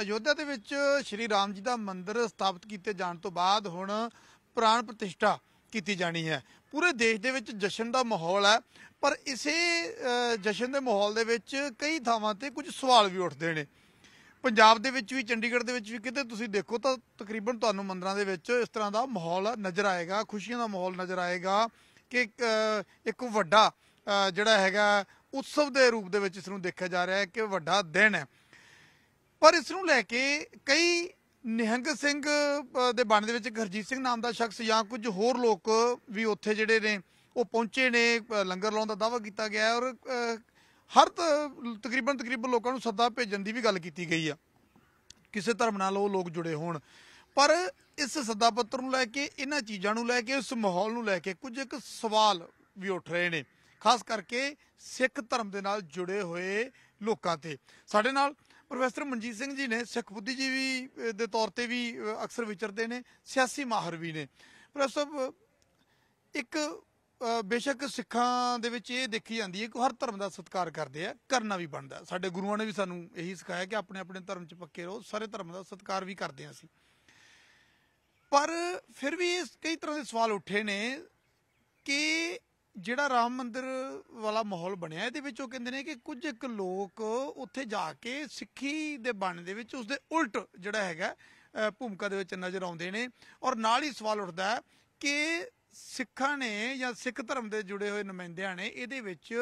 ਅਯੋਧਿਆ ਦੇ ਵਿੱਚ ਸ਼੍ਰੀ ਰਾਮ ਜੀ ਦਾ ਮੰਦਿਰ ਸਥਾਪਿਤ ਕੀਤੇ ਜਾਣ ਤੋਂ ਬਾਅਦ ਹੁਣ ਪ੍ਰਾਣ ਪ੍ਰਤਿਸ਼ਠਾ ਕੀਤੀ ਜਾਣੀ ਹੈ ਪੂਰੇ ਦੇਸ਼ ਦੇ ਵਿੱਚ ਜਸ਼ਨ ਦਾ ਮਾਹੌਲ ਹੈ ਪਰ ਇਸੇ ਜਸ਼ਨ ਦੇ ਮਾਹੌਲ ਦੇ ਵਿੱਚ ਕਈ ਥਾਵਾਂ ਤੇ ਕੁਝ ਸਵਾਲ ਵੀ ਉੱਠਦੇ ਨੇ ਪੰਜਾਬ ਦੇ ਵਿੱਚ ਵੀ ਚੰਡੀਗੜ੍ਹ ਦੇ ਵਿੱਚ ਵੀ ਕਿਤੇ ਤੁਸੀਂ ਦੇਖੋ ਤਾਂ ਤਕਰੀਬਨ ਤੁਹਾਨੂੰ ਮੰਦਰਾਂ ਦੇ ਵਿੱਚ ਇਸ ਤਰ੍ਹਾਂ ਦਾ ਮਾਹੌਲ ਨਜ਼ਰ ਆਏਗਾ ਖੁਸ਼ੀਆਂ ਦਾ ਮਾਹੌਲ ਨਜ਼ਰ ਆਏਗਾ ਕਿ ਇੱਕ ਵੱਡਾ ਜਿਹੜਾ ਹੈਗਾ ਉਤਸਵ ਦੇ ਰੂਪ ਦੇ ਵਿੱਚ ਇਸ ਨੂੰ ਦੇਖਿਆ ਜਾ ਰਿਹਾ ਹੈ ਕਿ ਵੱਡਾ ਦਿਨ ਹੈ ਪਰ ਇਸ ਨੂੰ ਲੈ ਕੇ ਕਈ ਨਿਹੰਗ ਸਿੰਘ ਦੇ ਬਣ ਦੇ ਵਿੱਚ ਗਰਜੀਤ ਸਿੰਘ ਨਾਮ ਦਾ ਸ਼ਖਸ ਜਾਂ ਕੁਝ ਹੋਰ ਲੋਕ ਵੀ ਉੱਥੇ ਜਿਹੜੇ ਨੇ ਉਹ ਪਹੁੰਚੇ ਨੇ ਲੰਗਰ ਲਾਉਣ ਦਾ ਦਾਵਾ ਕੀਤਾ ਗਿਆ ਔਰ ਹਰ ਤਕਰੀਬਨ ਤਕਰੀਬਨ ਲੋਕਾਂ ਨੂੰ ਸੱਦਾ ਭੇਜਣ ਦੀ ਵੀ ਗੱਲ ਕੀਤੀ ਗਈ ਆ ਕਿਸੇ ਧਰਮ ਨਾਲ ਉਹ ਲੋਕ ਜੁੜੇ ਹੋਣ ਪਰ ਇਸ ਸੱਦਾ ਪੱਤਰ ਨੂੰ ਲੈ ਕੇ ਇਹਨਾਂ ਚੀਜ਼ਾਂ ਨੂੰ ਲੈ ਕੇ ਉਸ ਮਾਹੌਲ ਨੂੰ ਲੈ ਕੇ ਕੁਝ ਇੱਕ ਸਵਾਲ ਵੀ ਉੱਠ ਰਹੇ ਨੇ ਖਾਸ ਕਰਕੇ ਸਿੱਖ ਧਰਮ ਦੇ ਨਾਲ ਜੁੜੇ ਹੋਏ ਲੋਕਾਂ ਤੇ ਸਾਡੇ ਨਾਲ ਪ੍ਰੋਫੈਸਰ ਮਨਜੀਤ ਸਿੰਘ ਜੀ ਨੇ ਸਿੱਖ ਬੁੱਧੀਜੀਵੀ ਦੇ ਤੌਰ ਤੇ ਵੀ ਅਕਸਰ ਵਿਚਰਦੇ ਨੇ ਸਿਆਸੀ ਮਾਹਰ ਵੀ ਨੇ ਪ੍ਰੋਫੈਸਰ ਇੱਕ ਬੇਸ਼ੱਕ ਸਿੱਖਾਂ ਦੇ ਵਿੱਚ ਇਹ ਦੇਖੀ ਜਾਂਦੀ ਹੈ ਕਿ ਹਰ ਧਰਮ ਦਾ ਸਤਿਕਾਰ ਕਰਦੇ ਆ ਕਰਨਾ ਵੀ ਬਣਦਾ ਸਾਡੇ ਗੁਰੂਆਂ ਨੇ ਵੀ ਸਾਨੂੰ ਇਹੀ ਸਿਖਾਇਆ ਕਿ ਆਪਣੇ ਆਪਣੇ ਧਰਮ 'ਚ ਪੱਕੇ ਰਹੋ ਸਾਰੇ ਧਰਮ ਦਾ ਸਤਿਕਾਰ ਵੀ ਕਰਦੇ ਆ ਅਸੀਂ ਪਰ ਫਿਰ ਵੀ ਇਸ ਕਈ ਤਰ੍ਹਾਂ ਦੇ ਸਵਾਲ ਉੱਠੇ ਨੇ ਕਿ ਜਿਹੜਾ ਰਾਮ ਮੰਦਿਰ ਵਾਲਾ ਮਾਹੌਲ ਬਣਿਆ ਇਹਦੇ ਵਿੱਚ ਉਹ ਕਹਿੰਦੇ ਨੇ ਕਿ ਕੁਝ ਇੱਕ ਲੋਕ ਉੱਥੇ ਜਾ ਕੇ ਸਿੱਖੀ ਦੇ ਬਣ ਦੇ ਵਿੱਚ ਉਸਦੇ ਉਲਟ ਜਿਹੜਾ ਹੈਗਾ ਭੂਮਿਕਾ ਦੇ ਵਿੱਚ ਨਜ਼ਰ ਆਉਂਦੇ ਨੇ ਔਰ ਨਾਲ ਹੀ ਸਵਾਲ ਉੱਠਦਾ ਹੈ ਕਿ ਸਿੱਖਾਂ ਨੇ ਜਾਂ ਸਿੱਖ ਧਰਮ ਦੇ ਜੁੜੇ ਹੋਏ ਨੁਮਾਇੰਦਿਆਂ ਨੇ ਇਹਦੇ ਵਿੱਚ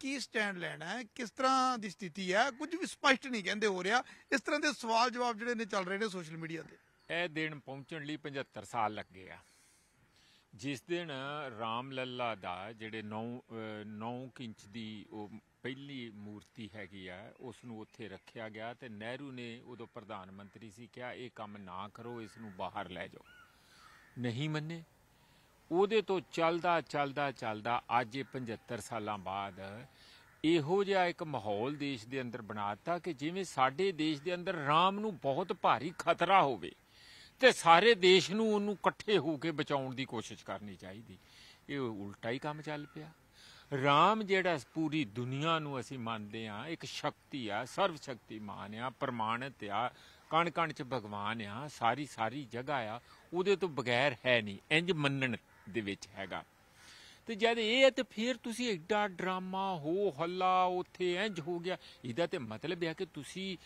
ਕੀ ਸਟੈਂਡ ਲੈਣਾ ਹੈ ਕਿਸ ਤਰ੍ਹਾਂ ਦੀ ਸਥਿਤੀ ਹੈ ਕੁਝ ਵੀ ਸਪਸ਼ਟ ਨਹੀਂ ਕਹਿੰਦੇ ਹੋ ਰਿਹਾ ਇਸ ਤਰ੍ਹਾਂ ਦੇ ਸਵਾਲ ਜਵਾਬ ਜਿਹੜੇ ਨੇ ਚੱਲ ਰਹੇ ਨੇ ਸੋਸ਼ਲ ਮੀਡੀਆ ਤੇ ਇਹ ਦਿਨ ਪਹੁੰਚਣ ਲਈ 75 ਸਾਲ ਲੱਗੇ ਆ ਜਿਸ ਦਿਨ ਰਾਮ ਲੱਲਾ ਦਾ ਜਿਹੜੇ 9 9 ਇੰਚ ਦੀ ਉਹ ਪਹਿਲੀ ਮੂਰਤੀ ਹੈਗੀ ਆ ਉਸ ਨੂੰ ਉੱਥੇ ਰੱਖਿਆ ਗਿਆ ਤੇ ਨਹਿਰੂ ਨੇ ਉਦੋਂ ਪ੍ਰਧਾਨ ਮੰਤਰੀ ਸੀ ਕਿਹਾ ਇਹ ਕੰਮ ਨਾ ਕਰੋ ਇਸ ਨੂੰ ਬਾਹਰ ਲੈ ਜਾਓ ਨਹੀਂ ਮੰਨੇ ਉਹਦੇ ਤੋਂ ਚੱਲਦਾ ਚੱਲਦਾ ਚੱਲਦਾ ਅੱਜ ਇਹ 75 ਸਾਲਾਂ ਬਾਅਦ ਇਹੋ ਜਿਹਾ ਇੱਕ ਮਾਹੌਲ ਦੇਸ਼ ਦੇ ਅੰਦਰ ਬਣਾਤਾ ਕਿ ਜਿਵੇਂ ਸਾਡੇ ਦੇਸ਼ ਦੇ ਅੰਦਰ ਰਾਮ ਨੂੰ ਬਹੁਤ ਭਾਰੀ ਖਤਰਾ ਹੋਵੇ ਤੇ ਸਾਰੇ ਦੇਸ਼ ਨੂੰ ਉਹਨੂੰ ਇਕੱਠੇ ਹੋ ਕੇ ਬਚਾਉਣ ਦੀ ਕੋਸ਼ਿਸ਼ ਕਰਨੀ ਚਾਹੀਦੀ ਇਹ ਉਲਟਾ ਹੀ ਕੰਮ ਚੱਲ ਪਿਆ ਰਾਮ ਜਿਹੜਾ ਪੂਰੀ ਦੁਨੀਆ ਨੂੰ ਅਸੀਂ ਮੰਨਦੇ ਆ ਇੱਕ ਸ਼ਕਤੀ ਆ ਸਰਵ ਸ਼ਕਤੀਮਾਨ ਆ ਪ੍ਰਮਾਣਿਤ ਆ ਕਣ ਕਣ ਚ ਭਗਵਾਨ ਆ ਸਾਰੀ ਸਾਰੀ ਜਗ੍ਹਾ ਆ ਉਹਦੇ ਤੋਂ ਬਗੈਰ ਹੈ ਨਹੀਂ ਇੰਜ ਮੰਨਣ ਦੇ ਵਿੱਚ ਹੈਗਾ ਤੇ ਜਦ ਇਹ ਤੇ ਫਿਰ ਤੁਸੀਂ ਐਡਾ ਡਰਾਮਾ ਹੋ ਹੱਲਾ ਉੱਥੇ ਇੰਜ ਹੋ ਗਿਆ ਇਹਦਾ ਤੇ ਮਤਲਬ ਹੈ ਕਿ ਤੁਸੀਂ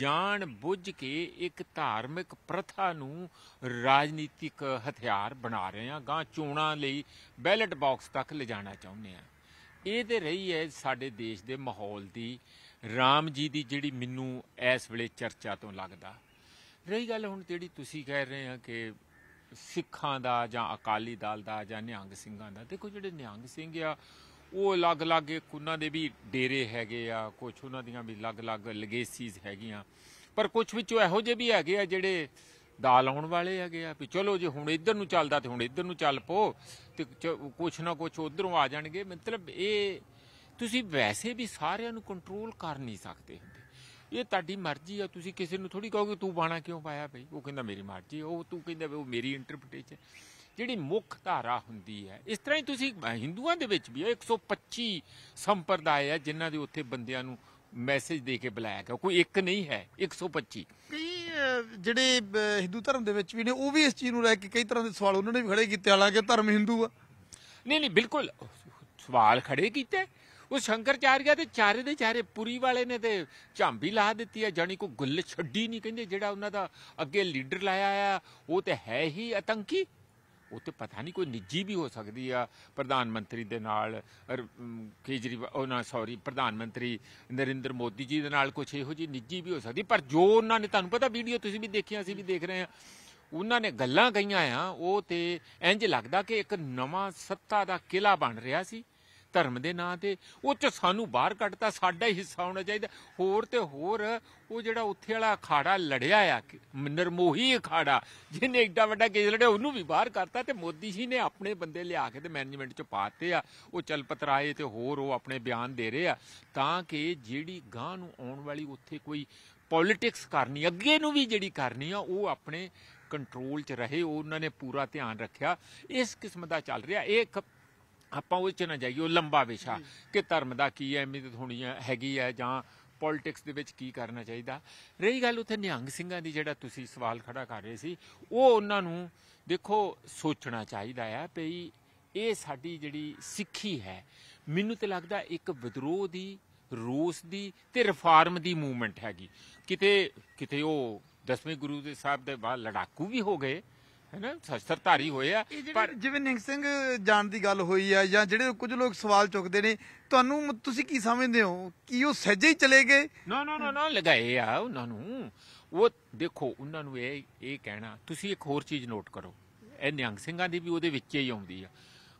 ਜਾਣ ਬੁੱਝ ਕੇ ਇੱਕ ਧਾਰਮਿਕ ਪ੍ਰਥਾ ਨੂੰ ਰਾਜਨੀਤਿਕ ਹਥਿਆਰ ਬਣਾ ਰਹੇ ਆ ਗਾਂ ਚੋਣਾਂ ਲਈ ਬੈਲਟ ਬਾਕਸ ਤੱਕ ਲਿਜਾਣਾ ਚਾਹੁੰਦੇ ਆ ਇਹ ਤੇ ਰਹੀ ਹੈ ਸਾਡੇ ਦੇਸ਼ ਦੇ ਮਾਹੌਲ ਦੀ RAM ਜੀ ਦੀ ਜਿਹੜੀ ਮੈਨੂੰ ਇਸ ਵੇਲੇ ਚਰਚਾ ਤੋਂ ਲੱਗਦਾ ਰਹੀ ਗੱਲ ਹੁਣ ਜਿਹੜੀ ਤੁਸੀਂ ਕਹਿ ਰਹੇ ਆ ਕਿ ਸਿੱਖਾਂ ਦਾ ਜਾਂ ਅਕਾਲੀ ਦਲ ਦਾ ਜਾਂ ਨਿਹੰਗ ਸਿੰਘਾਂ ਦਾ ਦੇਖੋ ਜਿਹੜੇ ਨਿਹੰਗ ਸਿੰਘ ਆ ਉਹ ਅਲੱਗ-ਅਲੱਗ ਕੁੰਨਾਂ ਦੇ ਵੀ ਡੇਰੇ ਹੈਗੇ ਆ ਕੁਝ ਉਹਨਾਂ ਦੀਆਂ ਵੀ ਅਲੱਗ-ਅਲੱਗ ਲੈਗੇਸੀਜ਼ ਹੈਗੀਆਂ ਪਰ ਕੁਝ ਵਿੱਚੋਂ ਇਹੋ ਜਿਹੇ ਵੀ ਹੈਗੇ ਆ ਜਿਹੜੇ ਦਾਲ ਆਉਣ ਵਾਲੇ ਹੈਗੇ ਆ ਵੀ ਚਲੋ ਜੇ ਹੁਣ ਇੱਧਰ ਨੂੰ ਚੱਲਦਾ ਤੇ ਹੁਣ ਇੱਧਰ ਨੂੰ ਚੱਲ ਪੋ ਤੇ ਕੁਛ ਨਾ ਕੁਛ ਉਧਰੋਂ ਆ ਜਾਣਗੇ ਮਤਲਬ ਇਹ ਤੁਸੀਂ ਵੈਸੇ ਵੀ ਸਾਰਿਆਂ ਨੂੰ ਕੰਟਰੋਲ ਕਰ ਨਹੀਂ ਸਕਦੇ ਹੁੰਦੇ ਇਹ ਤੁਹਾਡੀ ਮਰਜ਼ੀ ਆ ਤੁਸੀਂ ਕਿਸੇ ਨੂੰ ਥੋੜੀ ਕਹੋਗੇ ਤੂੰ ਬਾਣਾ ਕਿਉਂ ਪਾਇਆ ਭਈ ਉਹ ਕਹਿੰਦਾ ਮੇਰੀ ਮਰਜ਼ੀ ਉਹ ਤੂੰ ਕਹਿੰਦਾ ਉਹ ਮੇਰੀ ਇੰਟਰਪ੍ਰੀਟੇਸ਼ਨ ਜਿਹੜੀ ਮੁੱਖ ਧਾਰਾ ਹੁੰਦੀ ਹੈ ਇਸ ਤਰ੍ਹਾਂ ਹੀ ਤੁਸੀਂ ਹਿੰਦੂਆਂ ਦੇ ਵਿੱਚ ਵੀ 125 ਸੰਪਰਦਾਇ ਆ ਜਿਨ੍ਹਾਂ ਦੇ ਉੱਥੇ ਬੰਦਿਆਂ ਨੂੰ ਮੈਸੇਜ ਦੇ ਕੇ ਬੁਲਾਇਆ ਗਿਆ ਕੋਈ ਇੱਕ ਨਹੀਂ ਹੈ 125 ਕਈ ਜਿਹੜੇ ਹਿੰਦੂ ਧਰਮ ਦੇ ਵਿੱਚ ਵੀ ਨੇ ਉਹ ਵੀ ਇਸ ਚੀਜ਼ ਨੂੰ ਲੈ ਕੇ ਕਈ ਤਰ੍ਹਾਂ ਦੇ ਸਵਾਲ ਉਹਨਾਂ ਨੇ ਵੀ ਖੜੇ ਕੀਤੇ ਹਾਲਾਂਕਿ ਧਰਮ ਹਿੰਦੂ ਆ ਨਹੀਂ ਨਹੀਂ ਬਿਲਕੁਲ ਸਵਾਲ ਖੜੇ ਕੀਤੇ ਉਹ ਸ਼ੰਕਰਚਾਰੀਆ ਦੇ ਚਾਰੇ ਦੇ ਚਾਰੇ ਪੁਰੀ ਵਾਲੇ ਨੇ ਤੇ ਝਾਂਬੀ ਲਾ ਦਿੱਤੀ ਹੈ ਜਾਨੀ ਕੋ ਗੁੱਲ ਛੱਡੀ ਨਹੀਂ ਕਹਿੰਦੇ ਜਿਹੜਾ ਉਹਨਾਂ ਦਾ ਅੱਗੇ ਲੀਡਰ ਲਾਇਆ ਆ ਉਹ ਤੇ ਹੈ ਹੀ ਅਤੰਕੀ ਉਹ ਤੇ ਪਤਾ ਨਹੀਂ ਕੋਈ ਨਿੱਜੀ ਵੀ ਹੋ ਸਕਦੀ ਆ ਪ੍ਰਧਾਨ ਮੰਤਰੀ ਦੇ ਨਾਲ ਕੇਜਰੀ ਉਹ ਨਾ ਸੌਰੀ ਪ੍ਰਧਾਨ ਮੰਤਰੀ ਨਰਿੰਦਰ ਮੋਦੀ ਜੀ ਦੇ ਨਾਲ ਕੁਝ ਇਹੋ ਜੀ ਨਿੱਜੀ ਵੀ ਹੋ ਸਕਦੀ ਪਰ ਜੋ ਉਹਨਾਂ ਨੇ ਤੁਹਾਨੂੰ ਪਤਾ ਵੀਡੀਓ ਤੁਸੀਂ ਵੀ ਦੇਖਿਆ ਅਸੀਂ ਵੀ ਦੇਖ ਰਹੇ ਆ ਉਹਨਾਂ ਨੇ ਗੱਲਾਂ ਕਹੀਆਂ ਆ ਉਹ ਤੇ ਇੰਜ ਲੱਗਦਾ ਕਿ ਇੱਕ ਨਵਾਂ ਸੱਤਾ ਦਾ ਕਿਲਾ ਬਣ ਰਿਹਾ ਸੀ ਧਰਮ ਦੇ ਨਾਂ ਤੇ ਉਹ ਚ ਸਾਨੂੰ ਬਾਹਰ ਕੱਢਤਾ ਸਾਡਾ ਹੀ ਹਿੱਸਾ ਹੋਣਾ ਚਾਹੀਦਾ ਹੋਰ ਤੇ ਹੋਰ ਉਹ ਜਿਹੜਾ ਉੱਥੇ ਵਾਲਾ ਅਖਾੜਾ ਲੜਿਆ ਆ ਨਰਮੋਹੀ ਅਖਾੜਾ ਜਿਹਨੇ ਏਡਾ ਵੱਡਾ ਕੇਸ ਲੜਿਆ ਉਹਨੂੰ ਵੀ ਬਾਹਰ ਕਰਤਾ ਤੇ ਮੋਦੀ ਜੀ ਨੇ ਆਪਣੇ ਬੰਦੇ ਲਿਆ ਕੇ ਤੇ ਮੈਨੇਜਮੈਂਟ ਚ ਪਾਤੇ ਆ ਉਹ ਚਲ ਪਤਰਾਏ ਤੇ ਹੋਰ ਉਹ ਆਪਣੇ ਬਿਆਨ ਦੇ ਰਹੇ ਆ ਤਾਂ ਕਿ ਜਿਹੜੀ ਗਾਂ ਨੂੰ ਆਉਣ ਵਾਲੀ ਉੱਥੇ ਕੋਈ ਪੋਲਿਟਿਕਸ ਕਰਨੀ ਅੱਗੇ ਨੂੰ ਵੀ ਜਿਹੜੀ ਕਰਨੀ ਆ ਉਹ ਆਪਣੇ ਕੰਟਰੋਲ 'ਚ ਰਹੇ ਉਹਨਾਂ ਨੇ ਪੂਰਾ ਧਿਆਨ ਰੱਖਿਆ ਇਸ ਕਿਸਮ ਦਾ ਚੱਲ ਰਿਹਾ ਇਹ ਇੱਕ ਆਪਾਂ ਉਹ ਚ ਨਾ ਜਾਈਏ ਉਹ ਲੰਬਾ ਵਿਸ਼ਾ ਕਿ ਧਰਮ ਦਾ ਕੀ ਅਹਿਮੀਅਤ ਹੋਣੀ ਹੈਗੀ ਹੈ ਜਾਂ ਪੋਲਿਟਿਕਸ ਦੇ ਵਿੱਚ ਕੀ ਕਰਨਾ ਚਾਹੀਦਾ ਰਹੀ ਗੱਲ ਉੱਥੇ ਨਿਹੰਗ ਸਿੰਘਾਂ ਦੀ ਜਿਹੜਾ ਤੁਸੀਂ ਸਵਾਲ ਖੜਾ ਕਰ ਰਹੇ ਸੀ ਉਹ ਉਹਨਾਂ ਨੂੰ ਦੇਖੋ ਸੋਚਣਾ ਚਾਹੀਦਾ ਹੈ ਭਈ ਇਹ ਸਾਡੀ ਜਿਹੜੀ ਸਿੱਖੀ ਹੈ ਮੈਨੂੰ ਤੇ ਲੱਗਦਾ ਇੱਕ ਵਿਦਰੋਹ ਦੀ ਰੂਸ ਦੀ ਤੇ ਰਿਫਾਰਮ ਦੀ ਮੂਵਮੈਂਟ ਹੈਗੀ ਕਿਤੇ ਕਿਤੇ ਉਹ ਦਸਵੇਂ ਗੁਰੂ ਦੇ ਸਾਹਿਬ ਦੇ ਬਾਅਦ ਲੜਾਕੂ ਵੀ ਹੋ ਗਏ ਹੈਨਾ ਸ਼ਸਤਰਧਾਰੀ ਹੋਏ ਆ ਪਰ ਜਿਵੇਂ ਨਿੰਗ ਸਿੰਘ ਜਾਣ ਦੀ ਗੱਲ ਹੋਈ ਆ ਜਾਂ ਜਿਹੜੇ ਕੁਝ ਲੋਕ ਸਵਾਲ ਚੁੱਕਦੇ ਨੇ ਤੁਹਾਨੂੰ ਤੁਸੀਂ ਕੀ ਸਮਝਦੇ ਹੋ ਕੀ ਉਹ ਸਹਜੇ ਹੀ ਚਲੇ ਗਏ ਨਾ ਨਾ ਨਾ ਨਾ ਲਗਾਏ ਆ ਉਹਨਾਂ ਨੂੰ ਉਹ ਦੇਖੋ ਉਹਨਾਂ ਨੂੰ ਇਹ ਇਹ ਕਹਿਣਾ ਤੁਸੀਂ ਇੱਕ ਹੋਰ ਚੀਜ਼ ਨੋਟ ਕਰੋ ਇਹ ਨਿੰਗ ਸਿੰਘਾਂ ਦੀ ਵੀ ਉਹਦੇ ਵਿੱਚ ਹੀ ਆਉਂਦੀ ਆ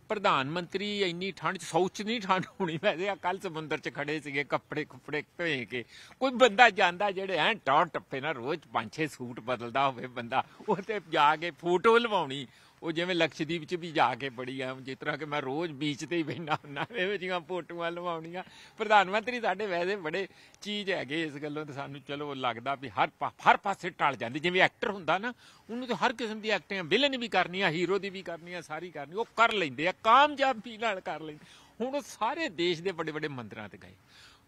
ਪ੍ਰਧਾਨ ਮੰਤਰੀ ਇੰਨੀ ਠੰਡ ਚ ਸੌਚ ਨਹੀਂ ਠੰਡ ਹੋਣੀ ਵੈਸੇ ਆ ਕੱਲ ਸਮੁੰਦਰ ਚ ਖੜੇ ਸੀਗੇ ਕੱਪੜੇ ਕੁਪੜੇ ਧੋਏ ਕੇ ਕੋਈ ਬੰਦਾ ਜਾਂਦਾ ਜਿਹੜੇ ਐ ਟੌਰ ਟੱਪੇ ਨਾ ਰੋਜ਼ ਪੰਜ ਛੇ ਸੂਟ ਬਦਲਦਾ ਹੋਵੇ ਬੰਦਾ ਉਹ ਤੇ ਜਾ ਕੇ ਫੋਟੋ ਲਵਾਉਣੀ ਉਹ ਜਿਵੇਂ ਲਕਸ਼ਦੀਪ 'ਚ ਵੀ ਜਾ ਕੇ ਪੜੀ ਆ ਜਿਸ ਤਰ੍ਹਾਂ ਕਿ ਮੈਂ ਰੋਜ਼ ਬੀਚ ਤੇ ਹੀ ਬੈਠਾ ਹੁੰਦਾ ਐਵੇਂ ਜਿਹੀਆਂ ਫੋਟੋਆਂ ਲਵਾਉਣੀਆਂ ਪ੍ਰਧਾਨ ਮੰਤਰੀ ਸਾਡੇ ਵੈਸੇ ਬੜੇ ਚੀਜ਼ ਹੈਗੇ ਇਸ ਗੱਲੋਂ ਤੇ ਸਾਨੂੰ ਚਲੋ ਲੱਗਦਾ ਵੀ ਹਰ ਹਰ ਪਾਸੇ ਟਲ ਜਾਂਦੀ ਜਿਵੇਂ ਐਕਟਰ ਹੁੰਦਾ ਨਾ ਉਹਨੂੰ ਤੇ ਹਰ ਕਿਸਮ ਦੀ ਐਕਟਿੰਗ ਵਿਲਨ ਵੀ ਕਰਨੀ ਆ ਹੀਰੋ ਦੀ ਵੀ ਕਰਨੀ ਆ ਸਾਰੀ ਕਰਨੀ ਉਹ ਕਰ ਲੈਂਦੇ ਆ ਕਾਮਯਾਬੀ ਨਾਲ ਕਰ ਲੈਂਦੇ ਹੁਣ ਉਹ ਸਾਰੇ ਦੇਸ਼ ਦੇ ਵੱਡੇ ਵੱਡੇ ਮੰਦਰਾਂ ਤੇ ਗਏ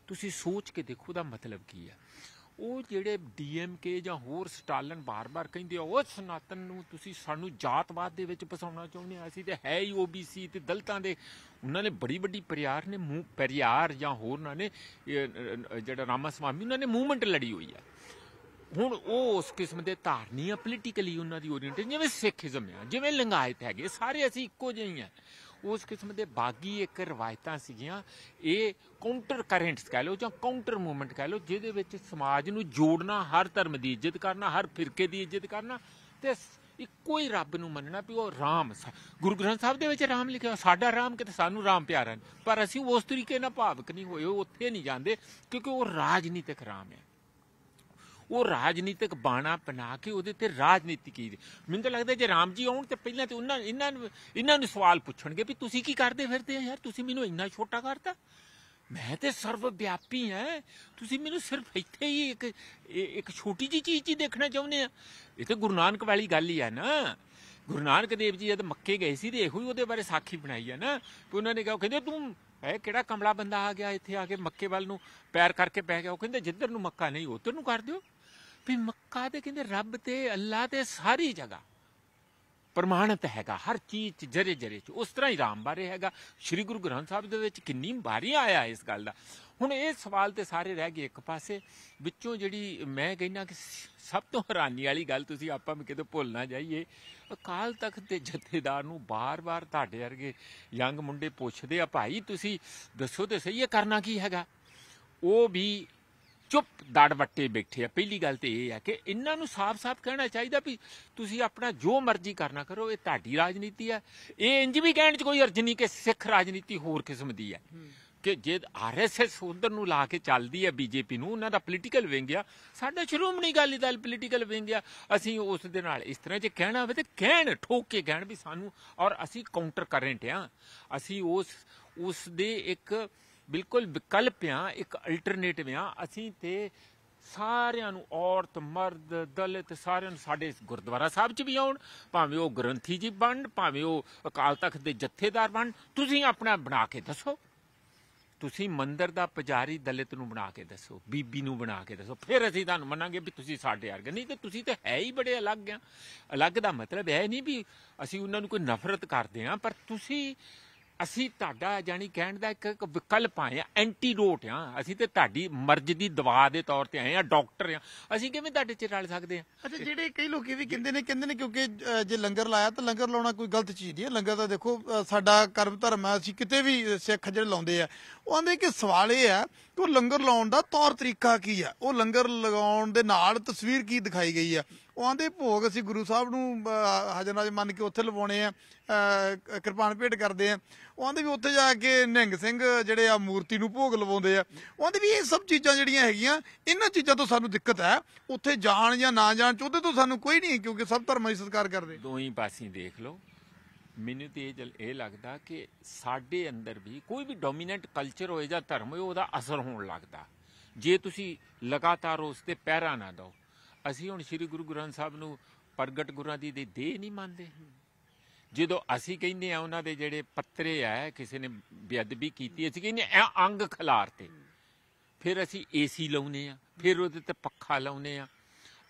ਤੁਸੀਂ ਸੋਚ ਕੇ ਦੇਖੋ ਦਾ ਮਤਲਬ ਕੀ ਆ ਉਹ ਜਿਹੜੇ ਡੀਐਮਕੇ ਜਾਂ ਹੋਰ ਸਟਾਲਨ ਬਾਰ-ਬਾਰ ਕਹਿੰਦੇ ਆ ਉਹ ਸਨਾਤਨ ਨੂੰ ਤੁਸੀਂ ਸਾਨੂੰ ਜਾਤਵਾਦ ਦੇ ਵਿੱਚ ਫਸਾਉਣਾ ਚਾਹੁੰਦੇ ਆ ਅਸੀਂ ਤੇ ਹੈ ਹੀ ਓਬੀਸੀ ਤੇ ਦਲਤਾਂ ਦੇ ਉਹਨਾਂ ਨੇ ਬੜੀ ਵੱਡੀ ਪਰਿਆਰ ਨੇ ਮੂਹ ਪਰਿਆਰ ਜਾਂ ਹੋਰ ਉਹਨਾਂ ਨੇ ਜਿਹੜਾ ਰਾਮਾਸਵਾਮੀ ਉਹਨਾਂ ਨੇ ਮੂਵਮੈਂਟ ਲੜੀ ਹੋਈ ਆ ਹੁਣ ਉਹ ਉਸ ਕਿਸਮ ਦੇ ਧਾਰਨੀ ਆ ਪੋਲੀਟੀਕਲੀ ਉਹਨਾਂ ਦੀ ਓਰੀਐਂਟੇਸ਼ਨ ਜਿਵੇਂ ਸਿੱਖ ਜਮਿਆ ਜਿਵੇਂ ਲੰਗਾਇਤ ਹੈਗੇ ਸਾਰੇ ਅਸੀਂ ਇੱਕੋ ਜਿਹੇ ਹੀ ਆ ਉਸ ਕਿਸਮ ਦੇ ਬਾਗੀ ਇੱਕ ਰਵਾਇਤਾਂ ਸੀਗੀਆਂ ਇਹ ਕਾਊਂਟਰ ਕਰੰਟਸ ਕਹ ਲਓ ਜਾਂ ਕਾਊਂਟਰ ਮੂਵਮੈਂਟ ਕਹ ਲਓ ਜਿਹਦੇ ਵਿੱਚ ਸਮਾਜ ਨੂੰ ਜੋੜਨਾ ਹਰ ਧਰਮ ਦੀ ਇੱਜ਼ਤ ਕਰਨਾ ਹਰ ਫਿਰਕੇ ਦੀ ਇੱਜ਼ਤ ਕਰਨਾ ਤੇ ਇੱਕੋ ਹੀ ਰੱਬ ਨੂੰ ਮੰਨਣਾ ਵੀ ਉਹ ਰਾਮ ਗੁਰੂ ਗ੍ਰੰਥ ਸਾਹਿਬ ਦੇ ਵਿੱਚ ਰਾਮ ਲਿਖਿਆ ਸਾਡਾ ਰਾਮ ਕਿਤੇ ਸਾਨੂੰ ਰਾਮ ਪਿਆਰਾ ਪਰ ਅਸੀਂ ਉਸ ਤਰੀਕੇ ਨਾਲ ਭਾਵਕ ਨਹੀਂ ਹੋਏ ਉੱਥੇ ਨਹੀਂ ਜਾਂਦੇ ਕਿਉਂਕਿ ਉਹ ਰਾਜਨੀਤਿਕ ਰਾਮ ਹੈ ਉਹ ਰਾਜਨੀਤਿਕ ਬਾਣਾ ਬਣਾ ਕੇ ਉਹਦੇ ਤੇ ਰਾਜਨੀਤੀ ਕੀ ਮੈਨੂੰ ਤਾਂ ਲੱਗਦਾ ਜੇ ਰਾਮ ਜੀ ਆਉਣ ਤੇ ਪਹਿਲਾਂ ਤੇ ਉਹਨਾਂ ਇਹਨਾਂ ਨੂੰ ਇਹਨਾਂ ਨੂੰ ਸਵਾਲ ਪੁੱਛਣਗੇ ਵੀ ਤੁਸੀਂ ਕੀ ਕਰਦੇ ਫਿਰਦੇ ਆ ਯਾਰ ਤੁਸੀਂ ਮੈਨੂੰ ਇੰਨਾ ਛੋਟਾ ਕਰਤਾ ਮੈਂ ਤੇ ਸਰਵ ਵਿਆਪੀ ਐ ਤੁਸੀਂ ਮੈਨੂੰ ਸਿਰਫ ਇੱਥੇ ਹੀ ਇੱਕ ਇੱਕ ਛੋਟੀ ਜੀ ਚੀਜ਼ ਹੀ ਦੇਖਣਾ ਚਾਹੁੰਦੇ ਆ ਇਹ ਤੇ ਗੁਰੂ ਨਾਨਕ ਵਾਲੀ ਗੱਲ ਹੀ ਆ ਨਾ ਗੁਰੂ ਨਾਨਕ ਦੇਵ ਜੀ ਜਦ ਮੱਕੇ ਗਏ ਸੀ ਤੇ ਇਹੋ ਹੀ ਉਹਦੇ ਬਾਰੇ ਸਾਖੀ ਬਣਾਈ ਆ ਨਾ ਕਿ ਉਹਨਾਂ ਨੇ ਕਿਹਾ ਕਹਿੰਦੇ ਤੂੰ ਇਹ ਕਿਹੜਾ ਕਮਲਾ ਬੰਦਾ ਆ ਗਿਆ ਇੱਥੇ ਆ ਕੇ ਮੱਕੇ ਵੱਲ ਨੂੰ ਪੈਰ ਕਰਕੇ ਪੈ ਗਿਆ ਉਹ ਕਹਿੰਦੇ ਜਿੱਧਰ ਨੂੰ ਮੱਕਾ ਨਹੀਂ ਉਧਰ ਨੂੰ ਕਰ ਦਿਓ ਵੀ ਮੱਕਾ ਦੇ ਕਹਿੰਦੇ ਰੱਬ ਤੇ ਅੱਲਾ ਤੇ ਸਾਰੀ ਜਗ੍ਹਾ ਪ੍ਰਮਾਣਿਤ ਹੈਗਾ ਹਰ ਚੀਜ਼ ਚ ਜਰੇ ਜਰੇ ਚ ਉਸ ਤਰ੍ਹਾਂ ਹੀ ਰਾਮ ਬਾਰੇ ਹੈਗਾ ਸ੍ਰੀ ਗੁਰੂ ਗ੍ਰੰਥ ਸਾਹਿਬ ਦੇ ਵਿੱਚ ਕਿੰਨੀ ਵਾਰੀ ਆਇਆ ਇਸ ਗੱਲ ਦਾ ਹੁਣ ਇਹ ਸਵਾਲ ਤੇ ਸਾਰੇ ਰਹਿ ਗਏ ਇੱਕ ਪਾਸੇ ਵਿੱਚੋਂ ਜਿਹੜੀ ਮੈਂ ਕਹਿੰਨਾ ਕਿ ਸਭ ਤੋਂ ਹੈਰਾਨੀ ਵਾਲੀ ਗੱਲ ਤੁਸੀਂ ਆਪਾਂ ਵੀ ਕਿਤੇ ਭੁੱਲ ਨਾ ਜਾਈਏ ਅਕਾਲ ਤਖਤ ਦੇ ਜਥੇਦਾਰ ਨੂੰ ਬਾਰ-ਬਾਰ ਤੁਹਾਡੇ ਵਰਗੇ ਯੰਗ ਮੁੰਡੇ ਪੁੱਛਦੇ ਆ ਭਾਈ ਤੁਸੀਂ ਦੱਸੋ ਤੇ ਸਹੀ ਇਹ ਕਰਨਾ ਕੀ ਹੈਗਾ ਉਹ ਵੀ ਚੁੱਪ ਦੜਵੱਟੇ ਬੈਠੇ ਆ ਪਹਿਲੀ ਗੱਲ ਤੇ ਇਹ ਆ ਕਿ ਇਹਨਾਂ ਨੂੰ ਸਾਫ਼-ਸਾਫ਼ ਕਹਿਣਾ ਚਾਹੀਦਾ ਵੀ ਤੁਸੀਂ ਆਪਣਾ ਜੋ ਮਰਜ਼ੀ ਕਰਨਾ ਕਰੋ ਇਹ ਤੁਹਾਡੀ ਰਾਜਨੀਤੀ ਆ ਇਹ ਇੰਜ ਵੀ ਕਹਿਣ 'ਚ ਕੋਈ ਅਰਜ ਨਹੀਂ ਕਿ ਸਿੱਖ ਰਾਜਨੀਤੀ ਹੋਰ ਕਿਸਮ ਦੀ ਆ ਕਿ ਜੇ ਆਰਐਸਐਸ ਉਧਰ ਨੂੰ ਲਾ ਕੇ ਚੱਲਦੀ ਹੈ ਬੀਜੇਪੀ ਨੂੰ ਉਹਨਾਂ ਦਾ ਪੋਲੀਟੀਕਲ ਵਿੰਗ ਆ ਸਾਡਾ ਸ਼੍ਰੋਮਣੀ ਅਕਾਲੀ ਦਲ ਪੋਲੀਟੀਕਲ ਵਿੰਗ ਆ ਅਸੀਂ ਉਸ ਦੇ ਨਾਲ ਇਸ ਤਰ੍ਹਾਂ ਜੇ ਕਹਿਣਾ ਹੋਵੇ ਤੇ ਕਹਿਣ ਠੋਕ ਕੇ ਕਹਿਣ ਵੀ ਸਾਨੂੰ ਔਰ ਅਸੀਂ ਕਾਊਂਟਰ ਕਰੰਟ ਆ ਅਸੀਂ ਉਸ ਉਸ ਦੇ ਇੱਕ ਬਿਲਕੁਲ ਵਿਕਲਪ ਆ ਇੱਕ ਅਲਟਰਨੇਟਿਵ ਆ ਅਸੀਂ ਤੇ ਸਾਰਿਆਂ ਨੂੰ ਔਰਤ ਮਰਦ ਦਲਿਤ ਸਾਰਿਆਂ ਨੂੰ ਸਾਡੇ ਗੁਰਦੁਆਰਾ ਸਾਹਿਬ 'ਚ ਵੀ ਆਉਣ ਭਾਵੇਂ ਉਹ ਗ੍ਰੰਥੀ ਜੀ ਬਣ ਭਾਵੇਂ ਉਹ ਅਕਾਲ ਤਖਤ ਦੇ ਜਥੇਦਾਰ ਬਣ ਤੁਸੀਂ ਆਪਣਾ ਬਣਾ ਕੇ ਦੱਸੋ ਤੁਸੀਂ ਮੰਦਰ ਦਾ ਪੁਜਾਰੀ ਦਲਿਤ ਨੂੰ ਬਣਾ ਕੇ ਦੱਸੋ ਬੀਬੀ ਨੂੰ ਬਣਾ ਕੇ ਦੱਸੋ ਫਿਰ ਅਸੀਂ ਤੁਹਾਨੂੰ ਮੰਨਾਂਗੇ ਵੀ ਤੁਸੀਂ ਸਾਡੇ ਵਰਗੇ ਨਹੀਂ ਤੇ ਤੁਸੀਂ ਤੇ ਹੈ ਹੀ ਬੜੇ ਅਲੱਗ ਆ ਅਲੱਗ ਦਾ ਮਤਲਬ ਹੈ ਨਹੀਂ ਵੀ ਅਸੀਂ ਉਹਨਾਂ ਨੂੰ ਕੋਈ ਨਫ਼ਰਤ ਕਰਦੇ ਆ ਪਰ ਤੁਸੀਂ ਅਸੀਂ ਤੁਹਾਡਾ ਜਾਨੀ ਕਹਿਣ ਦਾ ਇੱਕ ਵਿਕਲਪ ਆਏ ਆ ਐਂਟੀਡੋਟ ਆ ਅਸੀਂ ਤੇ ਤੁਹਾਡੀ ਮਰਜ਼ ਦੀ ਦਵਾ ਦੇ ਤੌਰ ਤੇ ਆਏ ਆ ਡਾਕਟਰ ਆ ਅਸੀਂ ਕਿਵੇਂ ਤੁਹਾਡੇ ਚ ਰਲ ਸਕਦੇ ਆ ਅੱਛਾ ਜਿਹੜੇ ਕਈ ਲੋਕੀ ਵੀ ਕਹਿੰਦੇ ਨੇ ਕਹਿੰਦੇ ਨੇ ਕਿਉਂਕਿ ਜੇ ਲੰਗਰ ਲਾਇਆ ਤਾਂ ਲੰਗਰ ਲਾਉਣਾ ਕੋਈ ਗਲਤ ਚੀਜ਼ ਨਹੀਂ ਹੈ ਲੰਗਰ ਤਾਂ ਦੇਖੋ ਸਾਡਾ ਕਰਮ ਧਰਮ ਆ ਅਸੀਂ ਕਿਤੇ ਵੀ ਸਿੱਖ ਜਿਹੜੇ ਲਾਉਂਦੇ ਆ ਉਹ ਆਂਦੇ ਕਿ ਸਵਾਲ ਇਹ ਆ ਕਿ ਉਹ ਲੰਗਰ ਲਾਉਣ ਦਾ ਤੌਰ ਤਰੀਕਾ ਕੀ ਆ ਉਹ ਲੰਗਰ ਲਗਾਉਣ ਦੇ ਨਾਲ ਤਸਵੀਰ ਕੀ ਦਿਖਾਈ ਗਈ ਆ ਉਹ ਆਂਦੇ ਭੋਗ ਅਸੀਂ ਗੁਰੂ ਸਾਹਿਬ ਨੂੰ ਹਾਜ਼ਰ ਮੰਨ ਕੇ ਉੱਥੇ ਲਵਾਉਣੇ ਆ ਕਿਰਪਾਨ ਭੇਟ ਕਰਦੇ ਆ ਉਹ ਆਂਦੇ ਵੀ ਉੱਥੇ ਜਾ ਕੇ ਨਿੰਗ ਸਿੰਘ ਜਿਹੜੇ ਆ ਮੂਰਤੀ ਨੂੰ ਭੋਗ ਲਵਾਉਂਦੇ ਆ ਉਹ ਆਂਦੇ ਵੀ ਇਹ ਸਭ ਚੀਜ਼ਾਂ ਜਿਹੜੀਆਂ ਹੈਗੀਆਂ ਇਹਨਾਂ ਚੀਜ਼ਾਂ ਤੋਂ ਸਾਨੂੰ ਦਿੱਕਤ ਹੈ ਉੱਥੇ ਜਾਣ ਜਾਂ ਨਾ ਜਾਣ ਚੋਦੇ ਤੋਂ ਸਾਨੂੰ ਕੋਈ ਨਹੀਂ ਕਿਉਂਕਿ ਸਭ ਧਰਮਾਂ ਦੀ ਸਤਿਕਾਰ ਕਰਦੇ ਦੋਹੀਂ ਪਾਸੇ ਦੇਖ ਲਓ ਮੈਨੂੰ ਤੇ ਇਹ ਲੱਗਦਾ ਕਿ ਸਾਡੇ ਅੰਦਰ ਵੀ ਕੋਈ ਵੀ ਡੋਮੀਨੈਂਟ ਕਲਚਰ ਹੋਏ ਜਾਂ ਧਰਮ ਹੋਏ ਉਹਦਾ ਅਸਰ ਹੋਣ ਲੱਗਦਾ ਜੇ ਤੁਸੀਂ ਲਗਾਤਾਰ ਉਸ ਤੇ ਪਹਿਰਾ ਨਾ ਦਿਓ ਅਸੀਂ ਹੁਣ ਸ੍ਰੀ ਗੁਰੂ ਗ੍ਰੰਥ ਸਾਹਿਬ ਨੂੰ ਪ੍ਰਗਟ ਗੁਰਾਂ ਦੀ ਦੇਹ ਨਹੀਂ ਮੰਨਦੇ ਜਦੋਂ ਅਸੀਂ ਕਹਿੰਦੇ ਆ ਉਹਨਾਂ ਦੇ ਜਿਹੜੇ ਪੱਤਰੇ ਆ ਕਿਸੇ ਨੇ ਬੇਅਦਬੀ ਕੀਤੀ ਅਸੀਂ ਕਹਿੰਦੇ ਆ ਅੰਗ ਖਲਾਰਤੇ ਫਿਰ ਅਸੀਂ ਏਸੀ ਲਾਉਨੇ ਆ ਫਿਰ ਉਹਦੇ ਤੇ ਪੱਖਾ ਲਾਉਨੇ ਆ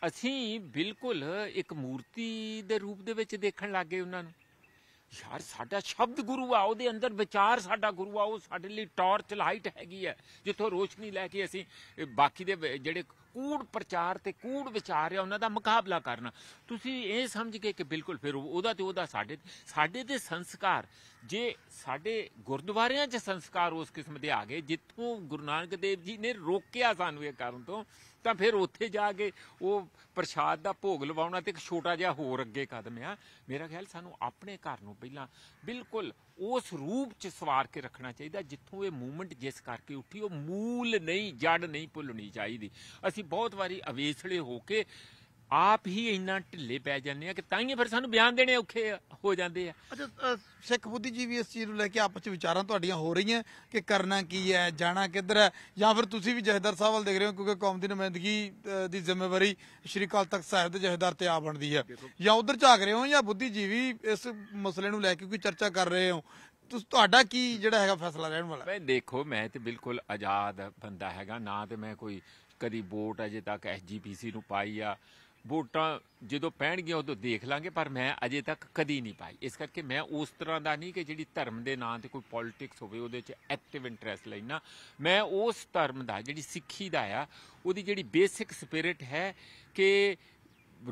ਅਸੀਂ ਬਿਲਕੁਲ ਇੱਕ ਮੂਰਤੀ ਦੇ ਰੂਪ ਦੇ ਵਿੱਚ ਦੇਖਣ ਲੱਗੇ ਉਹਨਾਂ ਨੂੰ ਯਾਰ ਸਾਡਾ ਸ਼ਬਦ ਗੁਰੂ ਆ ਉਹਦੇ ਅੰਦਰ ਵਿਚਾਰ ਸਾਡਾ ਗੁਰੂ ਆ ਉਹ ਸਾਡੇ ਲਈ ਟਾਰਚ ਲਾਈਟ ਹੈਗੀ ਹੈ ਜਿੱਥੋਂ ਰੋਸ਼ਨੀ ਲੈ ਕੇ ਅਸੀਂ ਬਾਕੀ ਦੇ ਜਿਹੜੇ ਕੂੜ ਪ੍ਰਚਾਰ ਤੇ ਕੂੜ ਵਿਚਾਰ ਆ ਉਹਨਾਂ ਦਾ ਮੁਕਾਬਲਾ ਕਰਨਾ ਤੁਸੀਂ ਇਹ ਸਮਝ ਕੇ ਕਿ ਬਿਲਕੁਲ ਫਿਰ ਉਹਦਾ ਤੇ ਉਹਦਾ ਸਾਡੇ ਸਾਡੇ ਦੇ ਸੰਸਕਾਰ ਜੇ ਸਾਡੇ ਗੁਰਦੁਆਰਿਆਂ 'ਚ ਸੰਸਕਾਰ ਉਸ ਕਿਸਮ ਦੇ ਆ ਗਏ ਜਿੱਥੋਂ ਗੁਰੂ ਨਾਨਕ ਦੇਵ ਜੀ ਨੇ ਰੋਕਿਆ ਸਾਨੂੰ ਇਹ ਕਰਨ ਤੋਂ ਤਾਂ ਫਿਰ ਉੱਥੇ ਜਾ ਕੇ ਉਹ ਪ੍ਰਸ਼ਾਦ ਦਾ ਭੋਗ ਲਵਾਉਣਾ ਤੇ ਇੱਕ ਛੋਟਾ ਜਿਹਾ ਹੋਰ ਅੱਗੇ ਕਦਮ ਆ ਮੇਰਾ ਖਿਆਲ ਸਾਨੂੰ ਆਪਣੇ ਘਰ ਨੂੰ ਪਹਿਲਾਂ ਬਿਲਕੁਲ ਉਸ ਰੂਪ 'ਚ ਸਵਾਰ ਕੇ ਰੱਖਣਾ ਚਾਹੀਦਾ ਜਿੱਥੋਂ ਇਹ ਮੂਵਮੈਂਟ ਜਿਸ ਕਰਕੇ ਉੱਠੀ ਉਹ ਮੂਲ ਨਹੀਂ ਜੜ ਨਹੀਂ ਭੁੱਲਣੀ ਚਾਹੀਦੀ ਅਸੀਂ ਬਹੁਤ ਵਾਰੀ ਅਵੇਸਲੇ ਹੋ ਕੇ ਆਪ ਹੀ ਇੰਨਾ ਢਿੱਲੇ ਪੈ ਜਾਂਦੇ ਆ ਕਿ ਤਾਂ ਹੀ ਫਿਰ ਸਾਨੂੰ ਬਿਆਨ ਦੇਣੇ ਔਖੇ ਹੋ ਜਾਂਦੇ ਆ ਅੱਛਾ ਸਿੱਖ ਬੁੱਧੀ ਜੀ ਵੀ ਇਸ ਚੀਜ਼ ਨੂੰ ਲੈ ਕੇ ਆਪਸ ਵਿੱਚ ਵਿਚਾਰਾਂ ਤੁਹਾਡੀਆਂ ਹੋ ਰਹੀਆਂ ਕਿ ਕਰਨਾ ਕੀ ਹੈ ਜਾਣਾ ਕਿੱਧਰ ਹੈ ਜਾਂ ਫਿਰ ਤੁਸੀਂ ਵੀ ਜਹਦਰ ਸਾਹਿਬ ਵੱਲ ਦੇਖ ਰਹੇ ਹੋ ਕਿਉਂਕਿ ਕੌਮ ਦੀ ਨੁਮਾਇੰਦਗੀ ਦੀ ਜ਼ਿੰਮੇਵਾਰੀ ਸ਼੍ਰੀ ਕਾਲ ਤਖਤ ਸਾਹਿਬ ਦੇ ਜਹਦਰ ਤੇ ਆ ਬਣਦੀ ਹੈ ਜਾਂ ਉਧਰ ਝਾਕ ਰਹੇ ਹੋ ਜਾਂ ਬੁੱਧੀ ਜੀ ਵੀ ਇਸ ਮਸਲੇ ਨੂੰ ਲੈ ਕੇ ਕੋਈ ਚਰਚਾ ਕਰ ਰਹੇ ਹੋ ਤੁਸੀਂ ਤੁਹਾਡਾ ਕੀ ਜਿਹੜਾ ਹੈਗਾ ਫੈਸਲਾ ਰਹਿਣ ਵਾਲਾ ਬਈ ਦੇਖੋ ਮੈਂ ਤੇ ਬਿਲਕੁਲ ਆਜ਼ਾਦ ਬੰਦਾ ਹੈਗਾ ਨਾ ਤੇ ਮੈਂ ਕੋਈ ਕਦੀ ਵੋਟ ਅਜੇ ਤੱਕ ਐਸਜੀਪੀਸੀ ਨੂੰ ਪਾਈ ਆ ਵੋਟਾਂ ਜਦੋਂ ਪੈਣਗੀਆਂ ਉਦੋਂ ਦੇਖ ਲਾਂਗੇ ਪਰ ਮੈਂ ਅਜੇ ਤੱਕ ਕਦੀ ਨਹੀਂ ਪਾਈ ਇਸ ਕਰਕੇ ਮੈਂ ਉਸ ਤਰ੍ਹਾਂ ਦਾ ਨਹੀਂ ਕਿ ਜਿਹੜੀ ਧਰਮ ਦੇ ਨਾਂ ਤੇ ਕੋਈ ਪੋਲਿਟਿਕਸ ਹੋਵੇ ਉਹਦੇ 'ਚ ਐਕਟਿਵ ਇੰਟਰਸਟ ਲੈਣਾ ਮੈਂ ਉਸ ਧਰਮ ਦਾ ਜਿਹੜੀ ਸਿੱਖੀ ਦਾ ਆ ਉਹਦੀ ਜਿਹੜੀ ਬੇਸਿਕ ਸਪਿਰਿਟ ਹੈ ਕਿ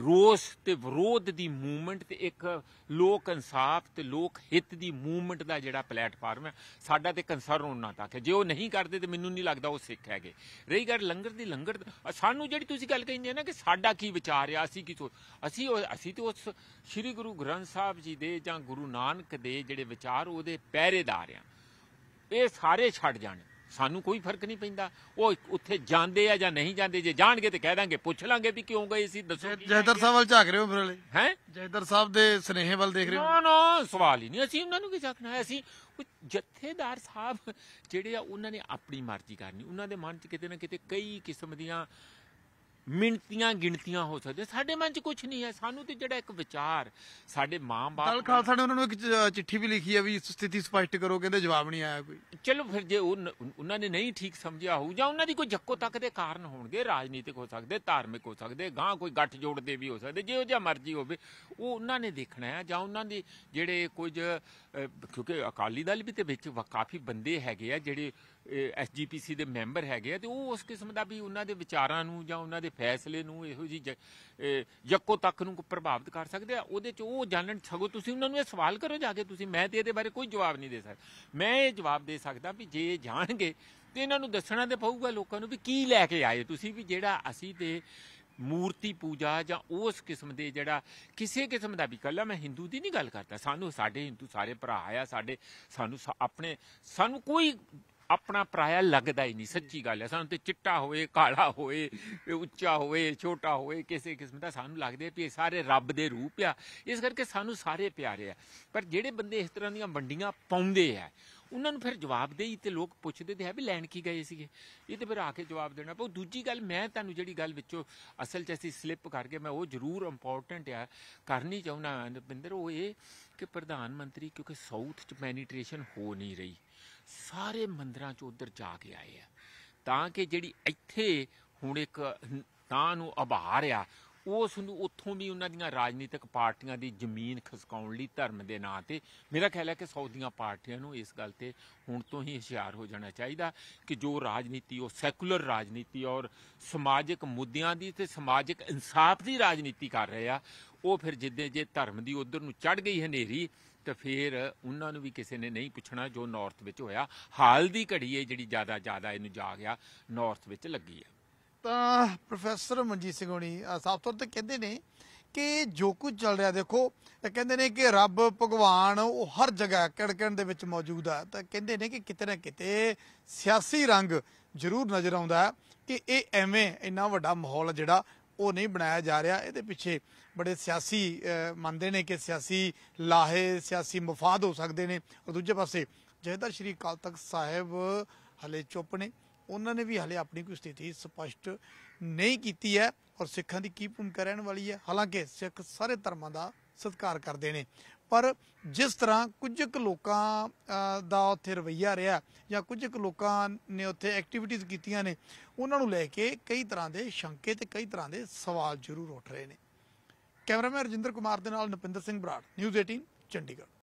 ਰੋਸ ਤੇ ਵਿਰੋਧ ਦੀ ਮੂਵਮੈਂਟ ਤੇ ਇੱਕ ਲੋਕ ਇਨਸਾਫ ਤੇ ਲੋਕ ਹਿੱਤ ਦੀ ਮੂਵਮੈਂਟ ਦਾ ਜਿਹੜਾ ਪਲੇਟਫਾਰਮ ਹੈ ਸਾਡਾ ਤੇ ਕੰਸਰਨ ਉਹਨਾਂ ਤੱਕ ਜੇ ਉਹ ਨਹੀਂ ਕਰਦੇ ਤੇ ਮੈਨੂੰ ਨਹੀਂ ਲੱਗਦਾ ਉਹ ਸਿੱਖ ਹੈਗੇ ਰਹੀ ਗੱਲ ਲੰਗਰ ਦੀ ਲੰਗਰ ਸਾਨੂੰ ਜਿਹੜੀ ਤੁਸੀਂ ਗੱਲ ਕਹਿੰਦੇ ਨਾ ਕਿ ਸਾਡਾ ਕੀ ਵਿਚਾਰ ਆ ਅਸੀਂ ਕੀ ਅਸੀਂ ਅਸੀਂ ਤੇ ਉਸ ਸ੍ਰੀ ਗੁਰੂ ਗ੍ਰੰਥ ਸਾਹਿਬ ਜੀ ਦੇ ਜਾਂ ਗੁਰੂ ਨਾਨਕ ਦੇ ਜਿਹੜੇ ਵਿਚਾਰ ਉਹਦੇ ਪਹਿਰੇਦਾਰ ਆ ਇਹ ਸਾਰੇ ਛੱਡ ਜਾਣੇ ਸਾਨੂੰ ਕੋਈ ਫਰਕ ਨਹੀਂ ਪੈਂਦਾ ਉਹ ਉੱਥੇ ਜਾਂਦੇ ਆ ਜਾਂ ਨਹੀਂ ਜਾਂਦੇ ਜੇ ਜਾਣਗੇ ਤੇ ਕਹਿ ਦਾਂਗੇ ਪੁੱਛ ਲਾਂਗੇ ਵੀ ਕਿਉਂ ਗਏ ਸੀ ਦੱਸੋ ਜੈਦਰ ਸਾਹਿਬ ਵੱਲ ਝਾਕ ਰਹੇ ਹੋ ਮੇਰੇ ਲਈ ਹੈ ਜੈਦਰ ਸਾਹਿਬ ਦੇ ਸਨੇਹੇ ਵੱਲ ਦੇਖ ਰਹੇ ਹੋ ਨਾ ਨਾ ਸਵਾਲ ਹੀ ਨਹੀਂ ਅਸੀਂ ਉਹਨਾਂ ਨੂੰ ਕੀ ਝਾਕਣਾ ਅਸੀਂ ਜਥੇਦਾਰ ਸਾਹਿਬ ਜਿਹੜੇ ਆ ਉਹਨਾਂ ਨੇ ਆਪਣੀ ਮਰਜ਼ੀ ਕਰਨੀ ਉਹਨਾਂ ਦੇ ਮਨ 'ਚ ਕਿਤੇ ਨਾ ਕਿਤੇ ਕਈ ਕਿਸਮ ਦੀਆਂ ਮਿੰਟੀਆਂ ਗਿਣਤੀਆਂ ਹੋ ਸਕਦੇ ਸਾਡੇ ਮਨ 'ਚ ਕੁਝ ਨਹੀਂ ਹੈ ਸਾਨੂੰ ਤੇ ਜਿਹੜਾ ਇੱਕ ਵਿਚਾਰ ਸਾਡੇ ਮਾਂ-ਬਾਪ ਕੱਲ ਖਾਲਸਾ ਨੇ ਉਹਨਾਂ ਨੂੰ ਇੱਕ ਚਿੱਠੀ ਵੀ ਲਿਖੀ ਹੈ ਵੀ ਸਥਿਤੀ ਸਪਸ਼ਟ ਕਰੋ ਕਹਿੰਦੇ ਜਵਾਬ ਨਹੀਂ ਆਇਆ ਕੋਈ ਚਲੋ ਫਿਰ ਜੇ ਉਹਨਾਂ ਨੇ ਨਹੀਂ ਠੀਕ ਸਮਝਿਆ ਹੋਊ ਜਾਂ ਉਹਨਾਂ ਦੀ ਕੋਈ ਜੱਕੋ ਤੱਕ ਦੇ ਕਾਰਨ ਹੋਣਗੇ ਰਾਜਨੀਤਿਕ ਹੋ ਸਕਦੇ ਧਾਰਮਿਕ ਹੋ ਸਕਦੇ ਗਾਂ ਕੋਈ ਗੱਠ ਜੋੜ ਦੇ ਵੀ ਹੋ ਸਕਦੇ ਜੇ ਉਹ ਜਿਹਾ ਮਰਜ਼ੀ ਹੋਵੇ ਉਹ ਉਹਨਾਂ ਨੇ ਦੇਖਣਾ ਹੈ ਜਾਂ ਉਹਨਾਂ ਦੀ ਜਿਹੜੇ ਕੁਝ ਕਿਉਂਕਿ ਅਕਾਲੀ ਦਲ ਵੀ ਤੇ ਵਿੱਚ ਕਾਫੀ ਬੰਦੇ ਹੈਗੇ ਆ ਜਿਹੜੇ ਐਸਜੀਪੀਸੀ ਦੇ ਮੈਂਬਰ ਹੈਗੇ ਆ ਤੇ ਉਹ ਉਸ ਕਿਸਮ ਦਾ ਵੀ ਉਹਨਾਂ ਦੇ ਵਿਚਾਰਾਂ ਨੂੰ ਜਾਂ ਉਹਨਾਂ ਦੇ ਫੈਸਲੇ ਨੂੰ ਇਹੋ ਜੀ ਯੱਕੋ ਤੱਕ ਨੂੰ ਪ੍ਰਭਾਵਿਤ ਕਰ ਸਕਦੇ ਆ ਉਹਦੇ ਚ ਉਹ ਜਾਣਨ ਛਗੋ ਤੁਸੀਂ ਉਹਨਾਂ ਨੂੰ ਇਹ ਸਵਾਲ ਕਰੋ ਜਾ ਕੇ ਤੁਸੀਂ ਮੈਂ ਤੇ ਇਹਦੇ ਬਾਰੇ ਕੋਈ ਜਵਾਬ ਨਹੀਂ ਦੇ ਸਕਦਾ ਮੈਂ ਇਹ ਜਵਾਬ ਦੇ ਸਕਦਾ ਵੀ ਜੇ ਜਾਣਗੇ ਤੇ ਇਹਨਾਂ ਨੂੰ ਦੱਸਣਾ ਤੇ ਪਊਗਾ ਲੋਕਾਂ ਨੂੰ ਵੀ ਕੀ ਲੈ ਕੇ ਆਏ ਤੁਸੀਂ ਵੀ ਜਿਹੜਾ ਅਸੀਂ ਤੇ ਮੂਰਤੀ ਪੂਜਾ ਜਾਂ ਉਸ ਕਿਸਮ ਦੇ ਜਿਹੜਾ ਕਿਸੇ ਕਿਸਮ ਦਾ ਵੀ ਕੱਲਾ ਮੈਂ ਹਿੰਦੂ ਦੀ ਨਹੀਂ ਗੱਲ ਕਰਦਾ ਸਾਨੂੰ ਸਾਡੇ ਹਿੰਦੂ ਸਾਰੇ ਭਰਾ ਆ ਸਾਡੇ ਸਾਨੂੰ ਆਪਣੇ ਸਾਨੂੰ ਕੋਈ ਆਪਣਾ ਪਰਾਇਆ ਲੱਗਦਾ ਹੀ ਨਹੀਂ ਸੱਚੀ ਗੱਲ ਹੈ ਸਾਨੂੰ ਤੇ ਚਿੱਟਾ ਹੋਵੇ ਕਾਲਾ ਹੋਵੇ ਉੱਚਾ ਹੋਵੇ ਛੋਟਾ ਹੋਵੇ ਕਿਸੇ ਕਿਸਮ ਦਾ ਸਾਨੂੰ ਲੱਗਦੇ ਵੀ ਇਹ ਸਾਰੇ ਰੱਬ ਦੇ ਰੂਪ ਆ ਇਸ ਕਰਕੇ ਸਾਨੂੰ ਸਾਰੇ ਪਿਆਰੇ ਆ ਪਰ ਜਿਹੜੇ ਬੰਦੇ ਇਸ ਤਰ੍ਹਾਂ ਦੀਆਂ ਵੰਡੀਆਂ ਪਾਉਂਦੇ ਆ ਉਹਨਾਂ ਨੂੰ ਫਿਰ ਜਵਾਬ ਦੇਈ ਤੇ ਲੋਕ ਪੁੱਛਦੇ ਤੇ ਹੈ ਵੀ ਲੈਣ ਕੀ ਗਏ ਸੀਗੇ ਇਹ ਤੇ ਫਿਰ ਆ ਕੇ ਜਵਾਬ ਦੇਣਾ ਪਊ ਦੂਜੀ ਗੱਲ ਮੈਂ ਤੁਹਾਨੂੰ ਜਿਹੜੀ ਗੱਲ ਵਿੱਚੋਂ ਅਸਲ 'ਚ ਅਸੀਂ ਸਲਿੱਪ ਕਰਕੇ ਮੈਂ ਉਹ ਜ਼ਰੂਰ ਇੰਪੋਰਟੈਂਟ ਆ ਕਰਨੀ ਚਾਹੁੰਦਾ ਬਿੰਦਰ ਉਹ ਇਹ ਕਿ ਪ੍ਰਧਾਨ ਮੰਤਰੀ ਕਿਉਂਕਿ ਸਾਊਥ 'ਚ ਪੈਨੀਟ੍ਰੇਸ਼ਨ ਹੋ ਨਹੀਂ ਰਹੀ ਸਾਰੇ ਮੰਦਰਾਂ 'ਚ ਉਧਰ ਜਾ ਕੇ ਆਏ ਆ ਤਾਂ ਕਿ ਜਿਹੜੀ ਇੱਥੇ ਹੁਣ ਇੱਕ ਤਾਂ ਨੂੰ ਆਭਾਰ ਆ ਉਸ ਨੂੰ ਉੱਥੋਂ ਵੀ ਉਹਨਾਂ ਦੀਆਂ ਰਾਜਨੀਤਿਕ ਪਾਰਟੀਆਂ ਦੀ ਜ਼ਮੀਨ ਖਸਕਾਉਣ ਲਈ ਧਰਮ ਦੇ ਨਾਂ ਤੇ ਮੇਰਾ ਖਿਆਲ ਹੈ ਕਿ ਸੌਦੀਆਂ ਪਾਰਟੀਆਂ ਨੂੰ ਇਸ ਗੱਲ ਤੇ ਹੁਣ ਤੋਂ ਹੀ ਹੁਸ਼ਿਆਰ ਹੋ ਜਾਣਾ ਚਾਹੀਦਾ ਕਿ ਜੋ ਰਾਜਨੀਤੀ ਉਹ ਸੈਕੂਲਰ ਰਾਜਨੀਤੀ ਔਰ ਸਮਾਜਿਕ ਮੁੱਦਿਆਂ ਦੀ ਤੇ ਸਮਾਜਿਕ ਇਨਸਾਫ ਦੀ ਰਾਜਨੀਤੀ ਕਰ ਰਹੇ ਆ ਉਹ ਫਿਰ ਜਿੱਦੇ ਜੇ ਧਰਮ ਦੀ ਉਧਰ ਨੂੰ ਚੜ ਗਈ ਹਨੇਰੀ ਤਾਂ ਫਿਰ ਉਹਨਾਂ ਨੂੰ ਵੀ ਕਿਸੇ ਨੇ ਨਹੀਂ ਪੁੱਛਣਾ ਜੋ ਨਾਰਥ ਵਿੱਚ ਹੋਇਆ ਹਾਲ ਦੀ ਘੜੀ ਹੈ ਜਿਹੜੀ ਜ਼ਿਆਦਾ ਜ਼ਿਆਦਾ ਇਹਨੂੰ ਜਾ ਗਿਆ ਨਾਰਥ ਵਿੱਚ ਲੱਗੀ ਹੈ ਤਾਂ ਪ੍ਰੋਫੈਸਰ ਮਨਜੀਤ ਸਿੰਘ ਹੋਣੀ ਸਾਫ ਤੌਰ ਤੇ ਕਹਿੰਦੇ ਨੇ ਕਿ ਜੋ ਕੁਝ ਚੱਲ ਰਿਹਾ ਦੇਖੋ ਤਾਂ ਕਹਿੰਦੇ ਨੇ ਕਿ ਰੱਬ ਭਗਵਾਨ ਉਹ ਹਰ ਜਗ੍ਹਾ ਕਿੜਕਣ ਦੇ ਵਿੱਚ ਮੌਜੂਦ ਆ ਤਾਂ ਕਹਿੰਦੇ ਨੇ ਕਿ ਕਿਤੇ ਨਾ ਕਿਤੇ ਸਿਆਸੀ ਰੰਗ ਜ਼ਰੂਰ ਨਜ਼ਰ ਆਉਂਦਾ ਕਿ ਇਹ ਐਵੇਂ ਇੰਨਾ ਵੱਡਾ ਮਾਹੌਲ ਜਿਹੜਾ ਉਹ ਨਹੀਂ ਬਣਾਇਆ ਜਾ ਰਿਹਾ ਇਹਦੇ ਪਿੱਛੇ ਬੜੇ ਸਿਆਸੀ ਮੰਨਦੇ ਨੇ ਕਿ ਸਿਆਸੀ ਲਾਹੇ ਸਿਆਸੀ ਮਫਾਦ ਹੋ ਸਕਦੇ ਨੇ ਔਰ ਦੂਜੇ ਪਾਸੇ ਜਹਦਰ ਸ਼੍ਰੀ ਅਕਾਲ ਤਖਤ ਸਾਹਿਬ ਹਲੇ ਚੁੱਪ ਨੇ ਉਹਨਾਂ ਨੇ ਵੀ ਹਲੇ ਆਪਣੀ ਕੋਈ ਸਥਿਤੀ ਸਪਸ਼ਟ ਨਹੀਂ ਕੀਤੀ ਹੈ ਔਰ ਸਿੱਖਾਂ ਦੀ ਕੀ ਭੂਮਿਕਾ ਰਹਿਣ ਵਾਲੀ ਹੈ ਹਾਲਾਂਕਿ ਸਿੱਖ ਸਾਰੇ ਧਰਮਾਂ ਦਾ ਸਤਿਕਾਰ ਕਰਦੇ ਨੇ ਪਰ ਜਿਸ ਤਰ੍ਹਾਂ ਕੁਝ ਕੁ ਲੋਕਾਂ ਦਾ ਉੱਥੇ ਰਵਈਆ ਰਿਹਾ ਜਾਂ ਕੁਝ ਕੁ ਲੋਕਾਂ ਨੇ ਉੱਥੇ ਐਕਟੀਵਿਟੀਆਂ ਕੀਤੀਆਂ ਨੇ ਉਹਨਾਂ ਨੂੰ ਲੈ ਕੇ ਕਈ ਤਰ੍ਹਾਂ ਦੇ ਸ਼ੰਕੇ ਤੇ ਕਈ ਤਰ੍ਹਾਂ ਦੇ ਸਵਾਲ ਜ਼ਰੂਰ ਉੱਠ ਰਹੇ ਨੇ ਕੈਮਰਾਮੈਨ ਰਜਿੰਦਰ ਕੁਮਾਰ ਦੇ ਨਾਲ ਨਪਿੰਦਰ ਸਿੰਘ ਬਰਾੜ ਨਿਊਜ਼ 18 ਚੰਡੀਗੜ੍ਹ